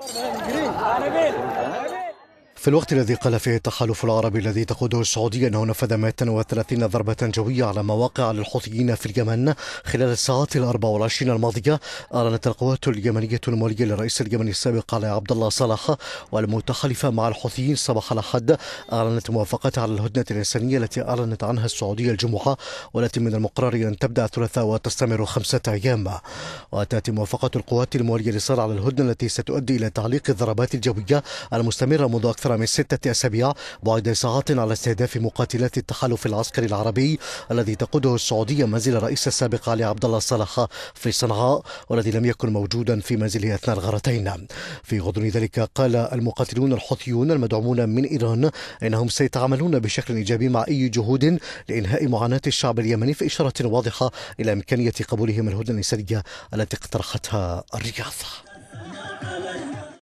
Green. في الوقت الذي قال فيه التحالف العربي الذي تقوده السعودية أنه نفذ 130 ضربة جوية على مواقع للحوثيين في اليمن خلال الساعات ال 24 الماضية أعلنت القوات اليمنية المولية للرئيس اليمني السابق علي عبد الله صلاح والمتحالفة مع الحوثيين صباح الأحد أعلنت موافقتها على الهدنة الإنسانية التي أعلنت عنها السعودية الجمعة والتي من المقرر أن تبدأ الثلاثاء وتستمر خمسة أيام وتأتي موافقة القوات المولية لصالح على الهدنة التي ستؤدي إلى تعليق الضربات الجوية المستمرة منذ أكثر من ستة أسابيع بعد ساعات على استهداف مقاتلات التحالف العسكري العربي الذي تقوده السعودية منزل الرئيس السابق علي عبد الله صالح في صنعاء والذي لم يكن موجودا في منزله أثناء الغارتين في غضون ذلك قال المقاتلون الحوثيون المدعومون من إيران إنهم سيتعاملون بشكل إيجابي مع أي جهود لإنهاء معاناة الشعب اليمني في إشارة واضحة إلى إمكانية قبولهم الهدنة الإنسانية التي اقترحتها الرياض